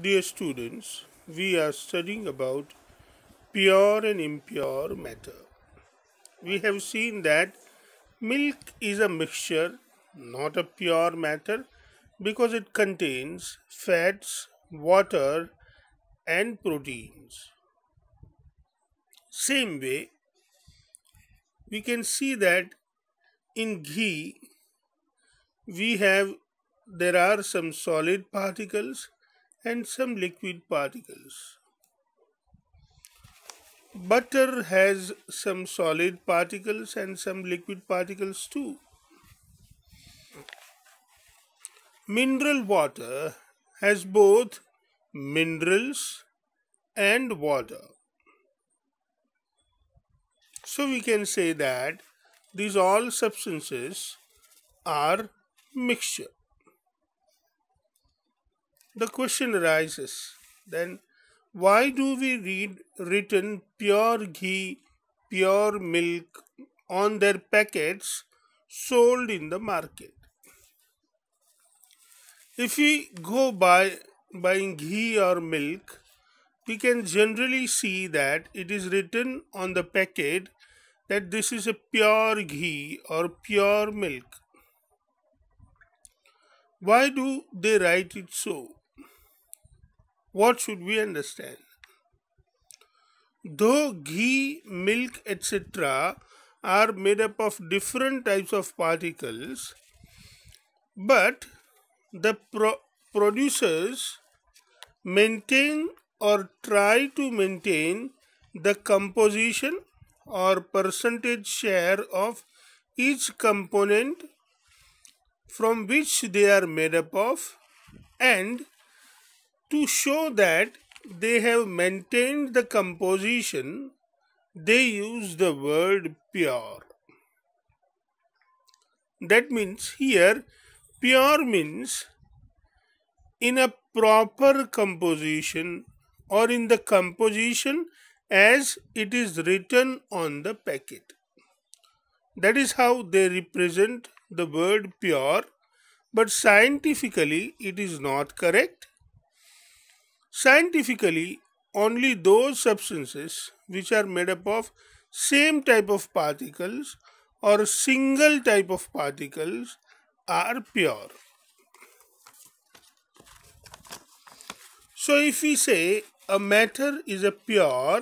Dear students, we are studying about pure and impure matter. We have seen that milk is a mixture, not a pure matter, because it contains fats, water, and proteins. Same way, we can see that in ghee, we have there are some solid particles and some liquid particles. Butter has some solid particles and some liquid particles too. Mineral water has both minerals and water. So we can say that these all substances are mixture. The question arises then why do we read written pure ghee, pure milk on their packets sold in the market? If we go by buying ghee or milk, we can generally see that it is written on the packet that this is a pure ghee or pure milk. Why do they write it so? What should we understand? Though ghee, milk, etc., are made up of different types of particles, but the pro producers maintain or try to maintain the composition or percentage share of each component from which they are made up of and to show that they have maintained the composition, they use the word pure. That means here pure means in a proper composition or in the composition as it is written on the packet. That is how they represent the word pure but scientifically it is not correct Scientifically, only those substances which are made up of same type of particles or single type of particles are pure. So if we say a matter is a pure